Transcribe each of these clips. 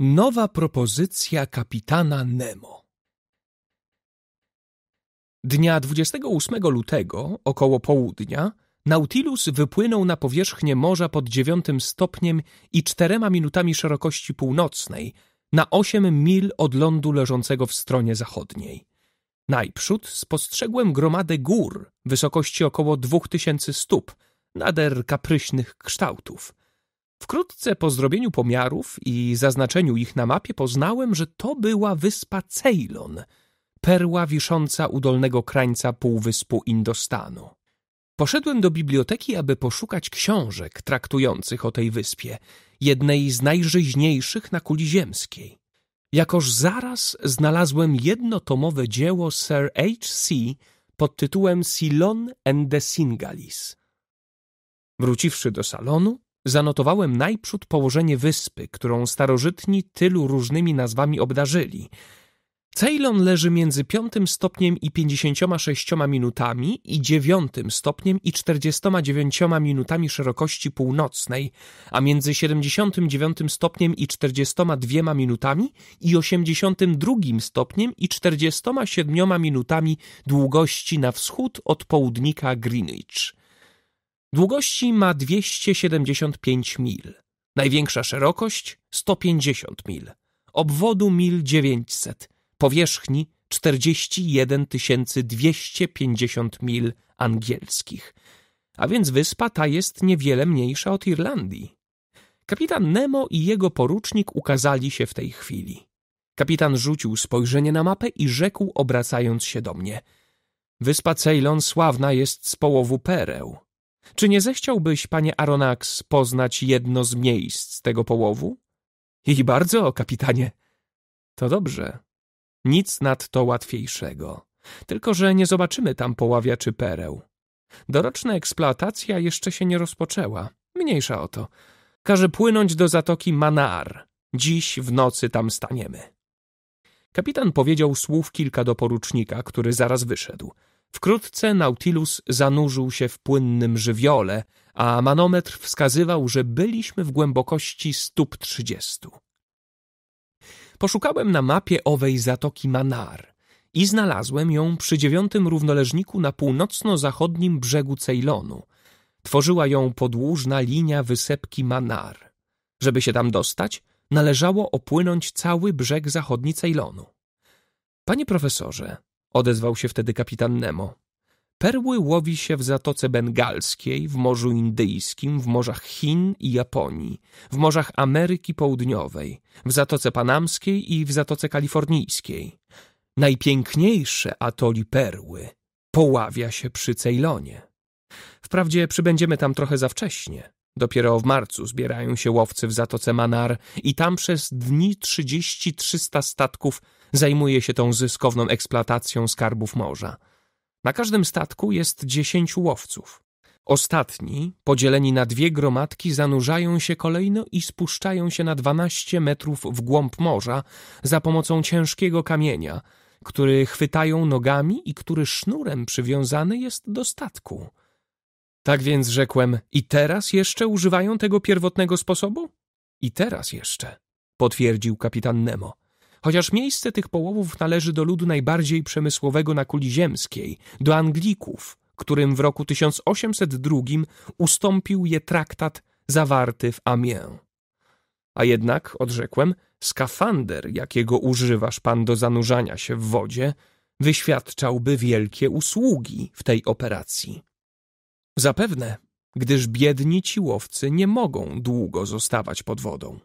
Nowa propozycja kapitana Nemo Dnia 28 lutego, około południa, Nautilus wypłynął na powierzchnię morza pod dziewiątym stopniem i czterema minutami szerokości północnej, na osiem mil od lądu leżącego w stronie zachodniej. Najprzód spostrzegłem gromadę gór wysokości około dwóch tysięcy stóp, nader kapryśnych kształtów – Wkrótce po zrobieniu pomiarów i zaznaczeniu ich na mapie poznałem, że to była wyspa Ceylon, perła wisząca u dolnego krańca półwyspu Indostanu. Poszedłem do biblioteki, aby poszukać książek traktujących o tej wyspie, jednej z najżyźniejszych na kuli ziemskiej. Jakoż zaraz znalazłem jednotomowe dzieło Sir H. C. pod tytułem Ceylon and the Singalis. Wróciwszy do salonu, Zanotowałem najprzód położenie wyspy, którą starożytni tylu różnymi nazwami obdarzyli. Ceylon leży między 5 stopniem i 56 minutami i 9 stopniem i 49 minutami szerokości północnej, a między 79 stopniem i 42 minutami i 82 stopniem i 47 minutami długości na wschód od południka Greenwich. Długości ma 275 mil. Największa szerokość 150 mil. Obwodu mil 900. Powierzchni 41 250 mil angielskich. A więc wyspa ta jest niewiele mniejsza od Irlandii. Kapitan Nemo i jego porucznik ukazali się w tej chwili. Kapitan rzucił spojrzenie na mapę i rzekł, obracając się do mnie. Wyspa Ceylon sławna jest z połowu pereł. Czy nie zechciałbyś, panie Aronax, poznać jedno z miejsc tego połowu? I bardzo, kapitanie. To dobrze. Nic nadto łatwiejszego. Tylko, że nie zobaczymy tam poławiaczy pereł. Doroczna eksploatacja jeszcze się nie rozpoczęła. Mniejsza o to. Każe płynąć do zatoki Manar. Dziś w nocy tam staniemy. Kapitan powiedział słów kilka do porucznika, który zaraz wyszedł. Wkrótce Nautilus zanurzył się w płynnym żywiole, a manometr wskazywał, że byliśmy w głębokości stóp trzydziestu. Poszukałem na mapie owej zatoki Manar i znalazłem ją przy dziewiątym równoleżniku na północno-zachodnim brzegu Ceylonu. Tworzyła ją podłużna linia wysepki Manar. Żeby się tam dostać, należało opłynąć cały brzeg zachodni Ceylonu. Panie profesorze, odezwał się wtedy kapitan Nemo. Perły łowi się w Zatoce Bengalskiej, w Morzu Indyjskim, w morzach Chin i Japonii, w morzach Ameryki Południowej, w Zatoce Panamskiej i w Zatoce Kalifornijskiej. Najpiękniejsze atoli perły poławia się przy Ceylonie. Wprawdzie przybędziemy tam trochę za wcześnie. Dopiero w marcu zbierają się łowcy w Zatoce Manar i tam przez dni trzydzieści trzysta statków zajmuje się tą zyskowną eksploatacją skarbów morza. Na każdym statku jest dziesięciu łowców. Ostatni, podzieleni na dwie gromadki, zanurzają się kolejno i spuszczają się na dwanaście metrów w głąb morza za pomocą ciężkiego kamienia, który chwytają nogami i który sznurem przywiązany jest do statku. Tak więc rzekłem, i teraz jeszcze używają tego pierwotnego sposobu? I teraz jeszcze, potwierdził kapitan Nemo. Chociaż miejsce tych połowów należy do ludu najbardziej przemysłowego na kuli ziemskiej, do Anglików, którym w roku 1802 ustąpił je traktat zawarty w Amiens. A jednak, odrzekłem, skafander, jakiego używasz pan do zanurzania się w wodzie, wyświadczałby wielkie usługi w tej operacji. Zapewne, gdyż biedni ci łowcy nie mogą długo zostawać pod wodą.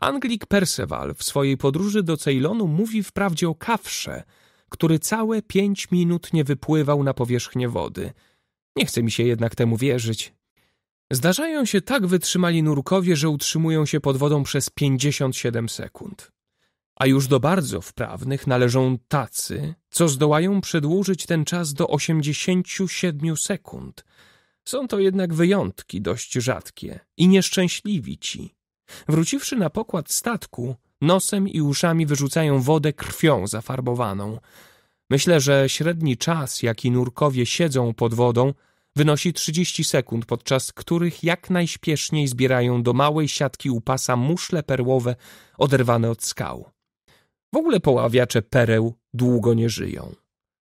Anglik Perceval w swojej podróży do Ceylonu mówi wprawdzie o kawrze, który całe pięć minut nie wypływał na powierzchnię wody. Nie chce mi się jednak temu wierzyć. Zdarzają się tak wytrzymali nurkowie, że utrzymują się pod wodą przez 57 sekund. A już do bardzo wprawnych należą tacy, co zdołają przedłużyć ten czas do 87 sekund. Są to jednak wyjątki dość rzadkie i nieszczęśliwi ci, Wróciwszy na pokład statku, nosem i uszami wyrzucają wodę krwią zafarbowaną. Myślę, że średni czas, jaki nurkowie siedzą pod wodą, wynosi 30 sekund, podczas których jak najśpieszniej zbierają do małej siatki u pasa muszle perłowe oderwane od skał. W ogóle poławiacze pereł długo nie żyją.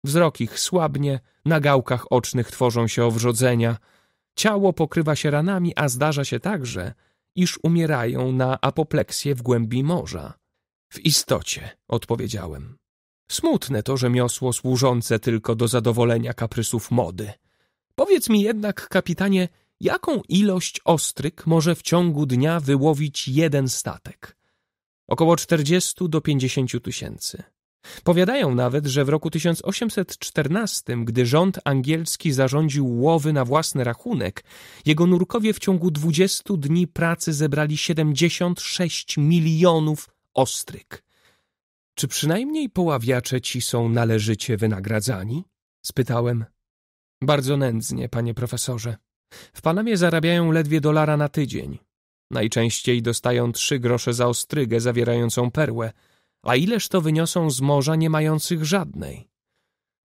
Wzrok ich słabnie, na gałkach ocznych tworzą się owrzodzenia, ciało pokrywa się ranami, a zdarza się także, iż umierają na apopleksję w głębi morza. W istocie, odpowiedziałem. Smutne to rzemiosło służące tylko do zadowolenia kaprysów mody. Powiedz mi jednak, kapitanie, jaką ilość ostryk może w ciągu dnia wyłowić jeden statek? Około czterdziestu do pięćdziesięciu tysięcy. Powiadają nawet, że w roku 1814, gdy rząd angielski zarządził łowy na własny rachunek, jego nurkowie w ciągu 20 dni pracy zebrali 76 milionów ostryk. Czy przynajmniej poławiacze ci są należycie wynagradzani? spytałem. Bardzo nędznie, panie profesorze. W Panamie zarabiają ledwie dolara na tydzień. Najczęściej dostają trzy grosze za ostrygę zawierającą perłę – a ileż to wyniosą z morza nie mających żadnej?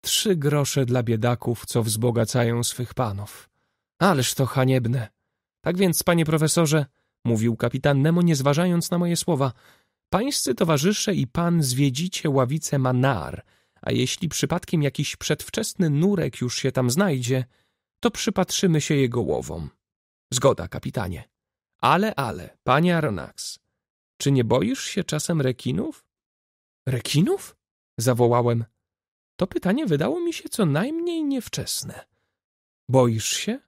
Trzy grosze dla biedaków, co wzbogacają swych panów. Ależ to haniebne. Tak więc, panie profesorze, mówił kapitan Nemo, nie zważając na moje słowa, pańscy towarzysze i pan zwiedzicie ławice Manar, a jeśli przypadkiem jakiś przedwczesny nurek już się tam znajdzie, to przypatrzymy się jego łowom. Zgoda, kapitanie. Ale, ale, panie Aronax, czy nie boisz się czasem rekinów? Rekinów? zawołałem. To pytanie wydało mi się co najmniej niewczesne. Boisz się?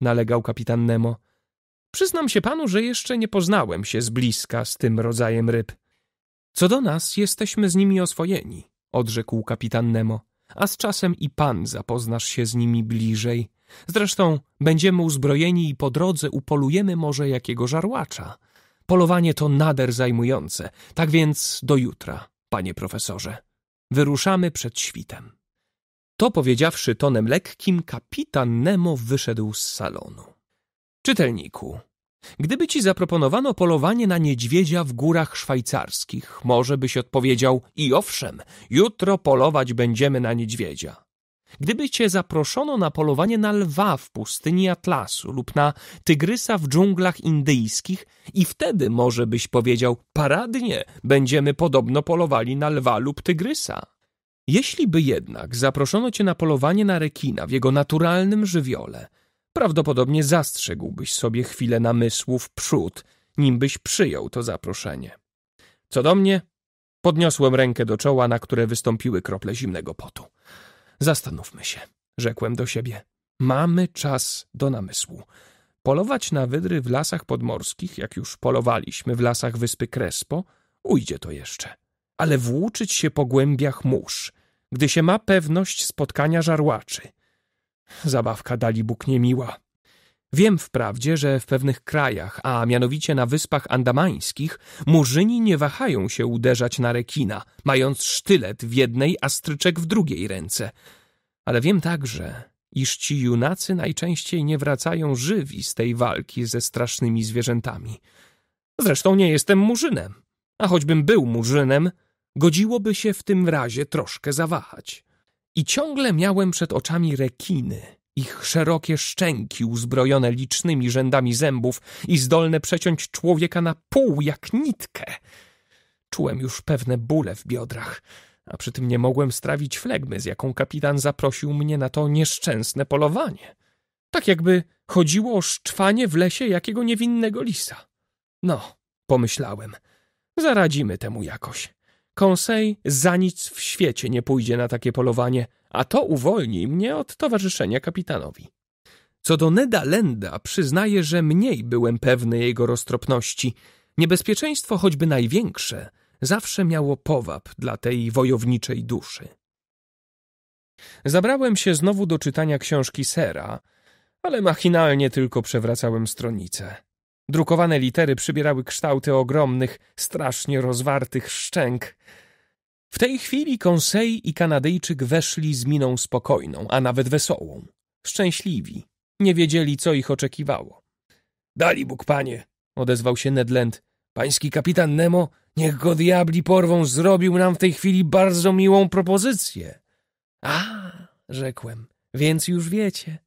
nalegał kapitan Nemo. Przyznam się panu, że jeszcze nie poznałem się z bliska z tym rodzajem ryb. Co do nas, jesteśmy z nimi oswojeni, odrzekł kapitan Nemo, a z czasem i pan zapoznasz się z nimi bliżej. Zresztą będziemy uzbrojeni i po drodze upolujemy może jakiego żarłacza. Polowanie to nader zajmujące, tak więc do jutra panie profesorze. Wyruszamy przed świtem. To powiedziawszy tonem lekkim, kapitan Nemo wyszedł z salonu. Czytelniku, gdyby ci zaproponowano polowanie na niedźwiedzia w górach szwajcarskich, może byś odpowiedział i owszem, jutro polować będziemy na niedźwiedzia. Gdyby cię zaproszono na polowanie na lwa w pustyni Atlasu lub na tygrysa w dżunglach indyjskich i wtedy może byś powiedział paradnie, będziemy podobno polowali na lwa lub tygrysa. Jeśli by jednak zaproszono cię na polowanie na rekina w jego naturalnym żywiole, prawdopodobnie zastrzegłbyś sobie chwilę namysłu w przód, nim byś przyjął to zaproszenie. Co do mnie, podniosłem rękę do czoła, na które wystąpiły krople zimnego potu. Zastanówmy się, rzekłem do siebie. Mamy czas do namysłu. Polować na wydry w lasach podmorskich, jak już polowaliśmy w lasach wyspy Krespo, ujdzie to jeszcze. Ale włóczyć się po głębiach mórz, gdy się ma pewność spotkania żarłaczy. Zabawka dali Bóg niemiła. Wiem wprawdzie, że w pewnych krajach, a mianowicie na wyspach andamańskich, murzyni nie wahają się uderzać na rekina, mając sztylet w jednej, a stryczek w drugiej ręce. Ale wiem także, iż ci junacy najczęściej nie wracają żywi z tej walki ze strasznymi zwierzętami. Zresztą nie jestem murzynem, a choćbym był murzynem, godziłoby się w tym razie troszkę zawahać. I ciągle miałem przed oczami rekiny, ich szerokie szczęki, uzbrojone licznymi rzędami zębów i zdolne przeciąć człowieka na pół jak nitkę. Czułem już pewne bóle w biodrach, a przy tym nie mogłem strawić flegmy, z jaką kapitan zaprosił mnie na to nieszczęsne polowanie. Tak jakby chodziło o szczwanie w lesie jakiego niewinnego lisa. No, pomyślałem, zaradzimy temu jakoś. Konsej za nic w świecie nie pójdzie na takie polowanie, a to uwolni mnie od towarzyszenia kapitanowi. Co do Neda Lenda, przyznaję, że mniej byłem pewny jego roztropności. Niebezpieczeństwo, choćby największe, zawsze miało powab dla tej wojowniczej duszy. Zabrałem się znowu do czytania książki Sera, ale machinalnie tylko przewracałem stronicę. Drukowane litery przybierały kształty ogromnych, strasznie rozwartych szczęk. W tej chwili Konsei i Kanadyjczyk weszli z miną spokojną, a nawet wesołą. Szczęśliwi. Nie wiedzieli, co ich oczekiwało. Dali Bóg, panie, odezwał się Ned Land. Pański kapitan Nemo, niech go diabli porwą, zrobił nam w tej chwili bardzo miłą propozycję. A, rzekłem, więc już wiecie.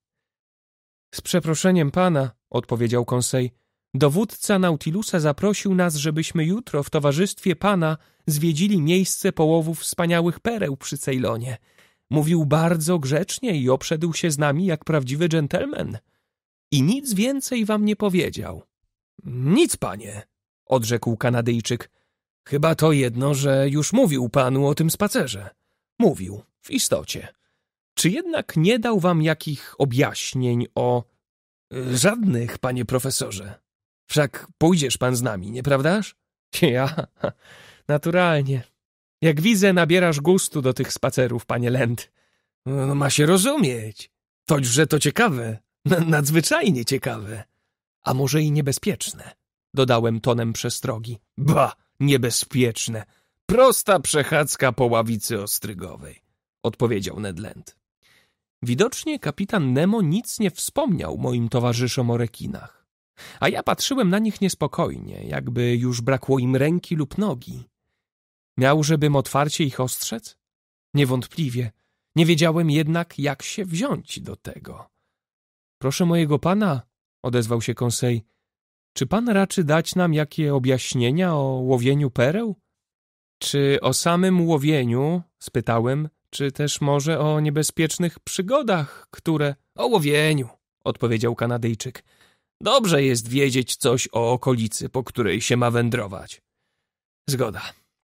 Z przeproszeniem pana, odpowiedział Konsej, Dowódca Nautilusa zaprosił nas, żebyśmy jutro w towarzystwie pana zwiedzili miejsce połowów wspaniałych pereł przy Ceylonie. Mówił bardzo grzecznie i obszedł się z nami jak prawdziwy dżentelmen. I nic więcej wam nie powiedział. Nic, panie, odrzekł Kanadyjczyk. Chyba to jedno, że już mówił panu o tym spacerze. Mówił, w istocie. Czy jednak nie dał wam jakich objaśnień o... E, żadnych, panie profesorze, Wszak pójdziesz pan z nami, nieprawdaż? Ja? Naturalnie. Jak widzę, nabierasz gustu do tych spacerów, panie Lent. No, no ma się rozumieć. Toć, że to ciekawe. N nadzwyczajnie ciekawe. A może i niebezpieczne, dodałem tonem przestrogi. Ba, niebezpieczne. Prosta przechadzka po ławicy ostrygowej, odpowiedział Ned Land. Widocznie kapitan Nemo nic nie wspomniał moim towarzyszom o rekinach a ja patrzyłem na nich niespokojnie, jakby już brakło im ręki lub nogi. Miał, żebym otwarcie ich ostrzec? Niewątpliwie. Nie wiedziałem jednak, jak się wziąć do tego. Proszę mojego pana, odezwał się Konsej, czy pan raczy dać nam jakie objaśnienia o łowieniu pereł? Czy o samym łowieniu, spytałem, czy też może o niebezpiecznych przygodach, które... O łowieniu, odpowiedział Kanadyjczyk. Dobrze jest wiedzieć coś o okolicy, po której się ma wędrować. Zgoda.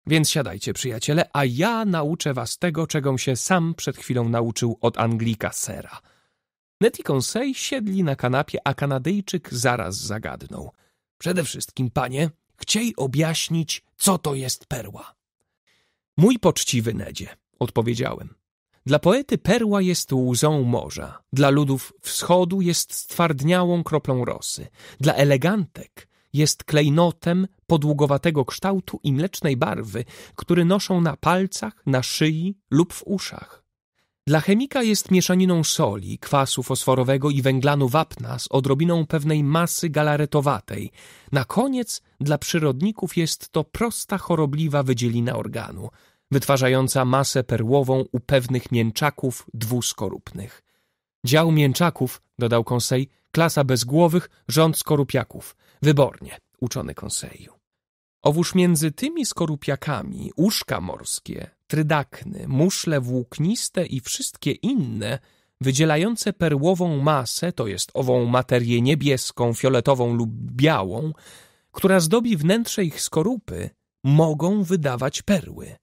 Więc siadajcie, przyjaciele, a ja nauczę was tego, czegom się sam przed chwilą nauczył od Anglika Sera. Ned i Conseil siedli na kanapie, a Kanadyjczyk zaraz zagadnął. Przede wszystkim, panie, chciej objaśnić, co to jest perła. Mój poczciwy Nedzie, odpowiedziałem. Dla poety perła jest łzą morza, dla ludów wschodu jest stwardniałą kroplą rosy, dla elegantek jest klejnotem podługowatego kształtu i mlecznej barwy, który noszą na palcach, na szyi lub w uszach. Dla chemika jest mieszaniną soli, kwasu fosforowego i węglanu wapna z odrobiną pewnej masy galaretowatej. Na koniec dla przyrodników jest to prosta, chorobliwa wydzielina organu – wytwarzająca masę perłową u pewnych mięczaków dwuskorupnych. Dział mięczaków, dodał Konsej, klasa bezgłowych, rząd skorupiaków. Wybornie, uczony Konseju. Owóż między tymi skorupiakami uszka morskie, trydakny, muszle włókniste i wszystkie inne, wydzielające perłową masę, to jest ową materię niebieską, fioletową lub białą, która zdobi wnętrze ich skorupy, mogą wydawać perły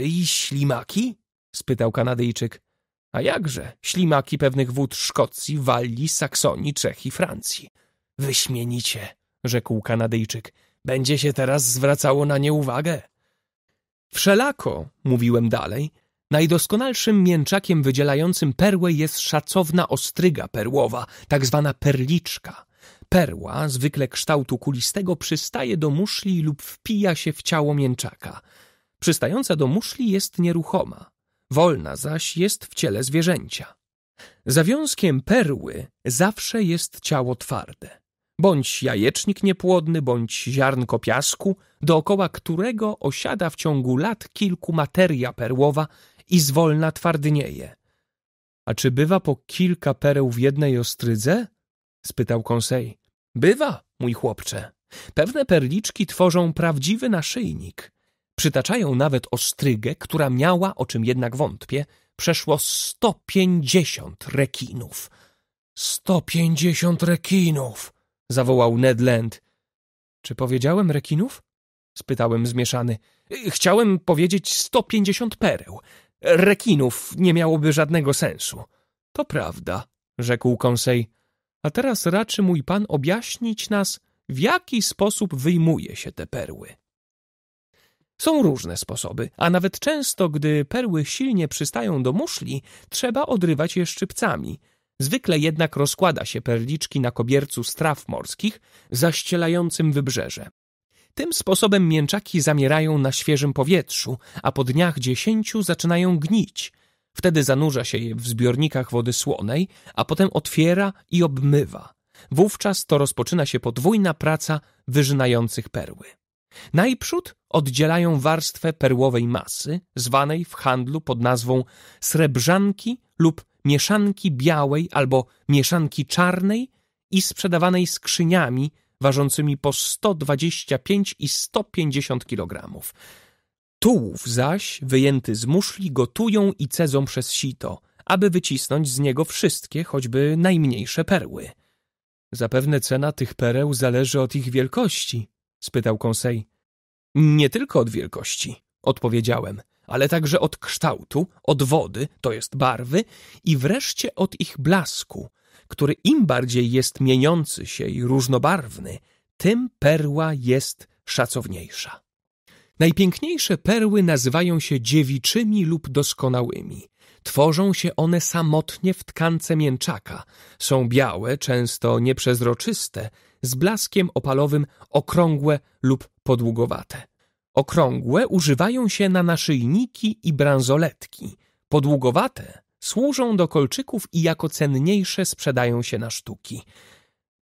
i ślimaki? spytał Kanadyjczyk. A jakże? Ślimaki pewnych wód Szkocji, Walii, Saksonii, Czech i Francji. Wyśmienicie, rzekł Kanadyjczyk. Będzie się teraz zwracało na nie uwagę. Wszelako, mówiłem dalej, najdoskonalszym mięczakiem wydzielającym perłę jest szacowna ostryga perłowa, tak zwana perliczka. Perła, zwykle kształtu kulistego, przystaje do muszli lub wpija się w ciało mięczaka – Przystająca do muszli jest nieruchoma, wolna zaś jest w ciele zwierzęcia. Zawiązkiem perły zawsze jest ciało twarde, bądź jajecznik niepłodny, bądź ziarnko piasku, dookoła którego osiada w ciągu lat kilku materia perłowa i zwolna twardnieje. A czy bywa po kilka pereł w jednej ostrydze? spytał Konsej. Bywa, mój chłopcze. Pewne perliczki tworzą prawdziwy naszyjnik, Przytaczają nawet ostrygę, która miała, o czym jednak wątpię, przeszło 150 rekinów. 150 rekinów! zawołał Ned Land. Czy powiedziałem rekinów? spytałem zmieszany. Chciałem powiedzieć 150 pereł. Rekinów nie miałoby żadnego sensu. To prawda, rzekł Konsej. A teraz raczy mój pan objaśnić nas, w jaki sposób wyjmuje się te perły. Są różne sposoby, a nawet często, gdy perły silnie przystają do muszli, trzeba odrywać je szczypcami. Zwykle jednak rozkłada się perliczki na kobiercu straw morskich zaścielającym wybrzeże. Tym sposobem mięczaki zamierają na świeżym powietrzu, a po dniach dziesięciu zaczynają gnić. Wtedy zanurza się je w zbiornikach wody słonej, a potem otwiera i obmywa. Wówczas to rozpoczyna się podwójna praca wyżynających perły. Najprzód oddzielają warstwę perłowej masy, zwanej w handlu pod nazwą srebrzanki lub mieszanki białej albo mieszanki czarnej i sprzedawanej skrzyniami ważącymi po 125 i 150 kg. Tułów zaś, wyjęty z muszli, gotują i cedzą przez sito, aby wycisnąć z niego wszystkie, choćby najmniejsze perły. Zapewne cena tych pereł zależy od ich wielkości, spytał Konsej. Nie tylko od wielkości, odpowiedziałem, ale także od kształtu, od wody, to jest barwy, i wreszcie od ich blasku, który im bardziej jest mieniący się i różnobarwny, tym perła jest szacowniejsza. Najpiękniejsze perły nazywają się dziewiczymi lub doskonałymi. Tworzą się one samotnie w tkance mięczaka. Są białe, często nieprzezroczyste, z blaskiem opalowym okrągłe lub podługowate. Okrągłe używają się na naszyjniki i bransoletki. Podługowate służą do kolczyków i jako cenniejsze sprzedają się na sztuki.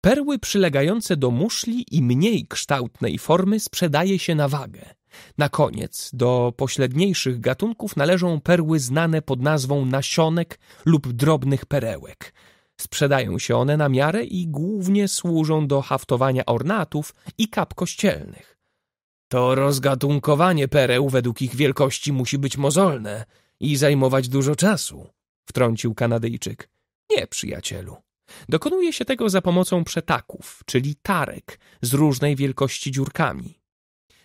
Perły przylegające do muszli i mniej kształtnej formy sprzedaje się na wagę. Na koniec do pośredniejszych gatunków należą perły znane pod nazwą nasionek lub drobnych perełek. Sprzedają się one na miarę i głównie służą do haftowania ornatów i kap kościelnych. To rozgatunkowanie pereł według ich wielkości musi być mozolne i zajmować dużo czasu, wtrącił Kanadyjczyk. Nie, przyjacielu. Dokonuje się tego za pomocą przetaków, czyli tarek z różnej wielkości dziurkami.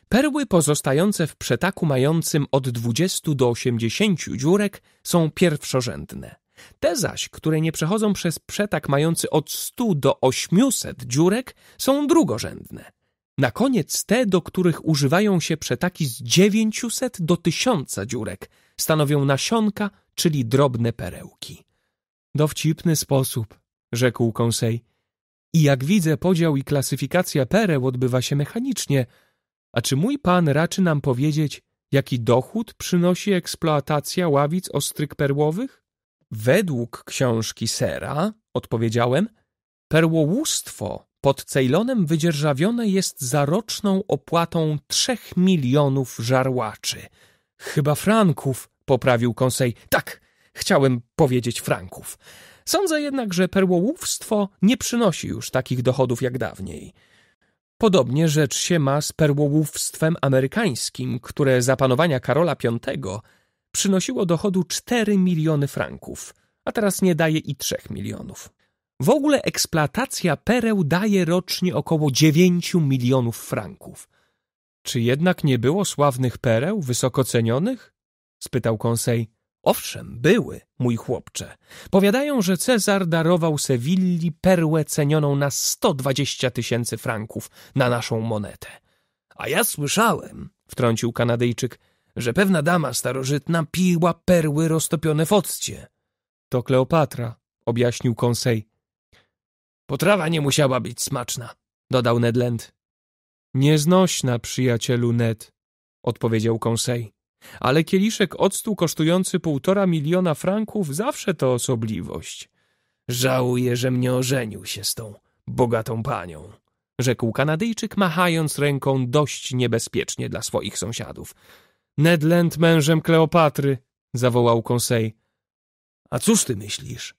Perły pozostające w przetaku mającym od 20 do 80 dziurek są pierwszorzędne. Te zaś, które nie przechodzą przez przetak mający od 100 do 800 dziurek, są drugorzędne. Na koniec te, do których używają się przetaki z 900 do 1000 dziurek, stanowią nasionka, czyli drobne perełki. Dowcipny sposób, rzekł Konsej. I jak widzę, podział i klasyfikacja pereł odbywa się mechanicznie. A czy mój pan raczy nam powiedzieć, jaki dochód przynosi eksploatacja ławic ostryk perłowych? Według książki Sera, odpowiedziałem, perłołóstwo pod Ceylonem wydzierżawione jest za roczną opłatą trzech milionów żarłaczy. Chyba franków, poprawił Konsej. Tak, chciałem powiedzieć franków. Sądzę jednak, że perłołówstwo nie przynosi już takich dochodów jak dawniej. Podobnie rzecz się ma z perłołówstwem amerykańskim, które za panowania Karola V przynosiło dochodu 4 miliony franków, a teraz nie daje i 3 milionów. W ogóle eksploatacja pereł daje rocznie około 9 milionów franków. Czy jednak nie było sławnych pereł, wysoko cenionych? spytał Konsej. Owszem, były, mój chłopcze. Powiadają, że Cezar darował Sewilli perłę cenioną na 120 tysięcy franków na naszą monetę. A ja słyszałem, wtrącił Kanadyjczyk, że pewna dama starożytna piła perły roztopione w occie. To Kleopatra, objaśnił Konsej. Potrawa nie musiała być smaczna, dodał Ned Land. Nieznośna, przyjacielu Ned, odpowiedział Conseil. Ale kieliszek octu kosztujący półtora miliona franków zawsze to osobliwość. Żałuję, że mnie ożenił się z tą bogatą panią, rzekł Kanadyjczyk, machając ręką dość niebezpiecznie dla swoich sąsiadów. Ned Land mężem Kleopatry, zawołał Conseil. A cóż ty myślisz?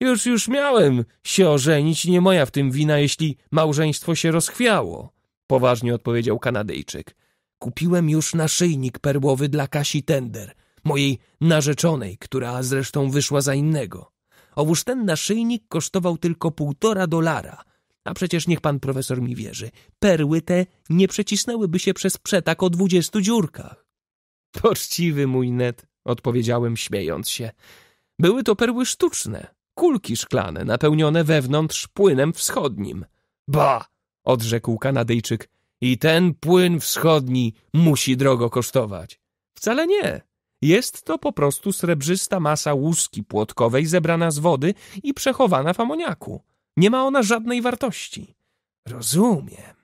Już, już miałem się ożenić, nie moja w tym wina, jeśli małżeństwo się rozchwiało, poważnie odpowiedział Kanadyjczyk. Kupiłem już naszyjnik perłowy dla Kasi Tender, mojej narzeczonej, która zresztą wyszła za innego. Owóż ten naszyjnik kosztował tylko półtora dolara, a przecież niech pan profesor mi wierzy, perły te nie przecisnęłyby się przez przetak o dwudziestu dziurkach. Poczciwy mój net, odpowiedziałem śmiejąc się. Były to perły sztuczne, kulki szklane napełnione wewnątrz płynem wschodnim. Ba! odrzekł Kanadyjczyk. I ten płyn wschodni musi drogo kosztować. Wcale nie. Jest to po prostu srebrzysta masa łuski płotkowej zebrana z wody i przechowana w amoniaku. Nie ma ona żadnej wartości. Rozumiem.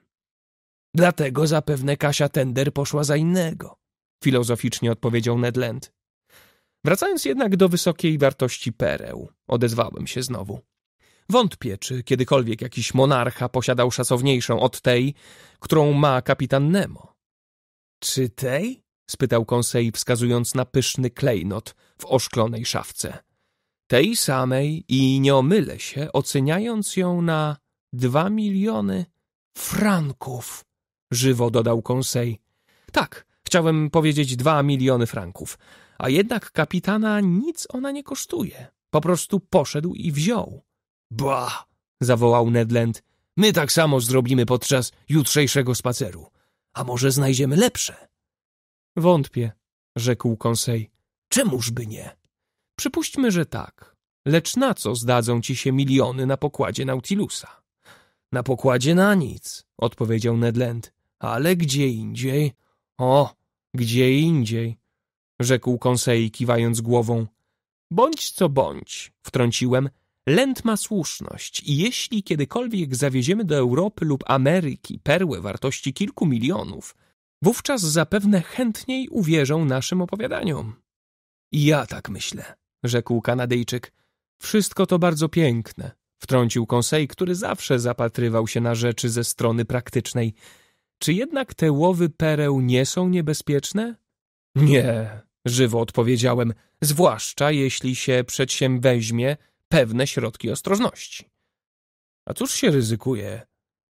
Dlatego zapewne Kasia Tender poszła za innego, filozoficznie odpowiedział Ned Land. Wracając jednak do wysokiej wartości pereł, odezwałem się znowu. Wątpię, czy kiedykolwiek jakiś monarcha posiadał szacowniejszą od tej, którą ma kapitan Nemo. Czy tej? spytał Konsei, wskazując na pyszny klejnot w oszklonej szafce. Tej samej i nie omylę się, oceniając ją na dwa miliony franków, żywo dodał Konsej. Tak, chciałem powiedzieć dwa miliony franków a jednak kapitana nic ona nie kosztuje. Po prostu poszedł i wziął. Bah! zawołał Nedland. My tak samo zrobimy podczas jutrzejszego spaceru. A może znajdziemy lepsze? Wątpię, rzekł Konsej. Czemużby nie? Przypuśćmy, że tak. Lecz na co zdadzą ci się miliony na pokładzie Nautilusa? Na pokładzie na nic, odpowiedział Nedland. Ale gdzie indziej? O, gdzie indziej? rzekł Konsei kiwając głową. Bądź co bądź, wtrąciłem, Lęd ma słuszność i jeśli kiedykolwiek zawieziemy do Europy lub Ameryki perłę wartości kilku milionów, wówczas zapewne chętniej uwierzą naszym opowiadaniom. Ja tak myślę, rzekł Kanadyjczyk. Wszystko to bardzo piękne, wtrącił Konsej, który zawsze zapatrywał się na rzeczy ze strony praktycznej. Czy jednak te łowy pereł nie są niebezpieczne? Nie, Żywo odpowiedziałem, zwłaszcza jeśli się przedsięweźmie pewne środki ostrożności. A cóż się ryzykuje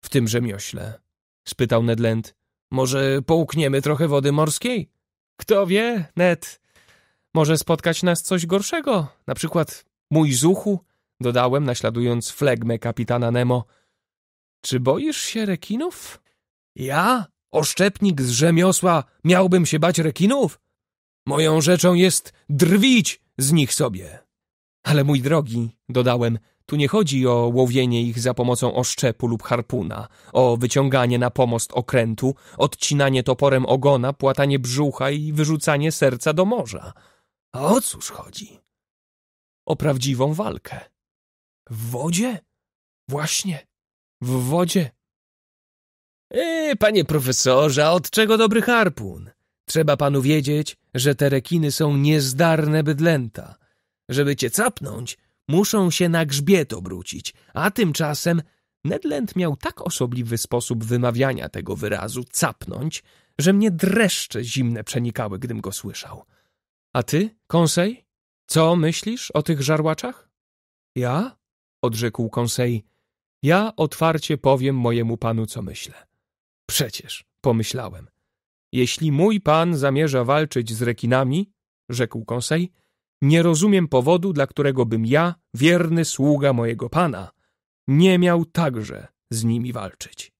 w tym rzemiośle? spytał Ned Land. Może połkniemy trochę wody morskiej? Kto wie, Ned, może spotkać nas coś gorszego, na przykład mój zuchu, dodałem, naśladując flegmę kapitana Nemo. Czy boisz się rekinów? Ja, oszczepnik z rzemiosła, miałbym się bać rekinów? Moją rzeczą jest drwić z nich sobie. Ale mój drogi, dodałem, tu nie chodzi o łowienie ich za pomocą oszczepu lub harpuna, o wyciąganie na pomost okrętu, odcinanie toporem ogona, płatanie brzucha i wyrzucanie serca do morza. A o cóż chodzi? O prawdziwą walkę. W wodzie? Właśnie, w wodzie. E, panie profesorze, od czego dobry harpun? Trzeba panu wiedzieć, że te rekiny są niezdarne bydlęta. Żeby cię capnąć, muszą się na grzbiet obrócić, a tymczasem Nedland miał tak osobliwy sposób wymawiania tego wyrazu capnąć, że mnie dreszcze zimne przenikały, gdym go słyszał. A ty, Konsej, co myślisz o tych żarłaczach? Ja? odrzekł Konsej. Ja otwarcie powiem mojemu panu, co myślę. Przecież, pomyślałem, jeśli mój pan zamierza walczyć z rekinami, rzekł Konsej, nie rozumiem powodu, dla którego bym ja, wierny sługa mojego pana, nie miał także z nimi walczyć.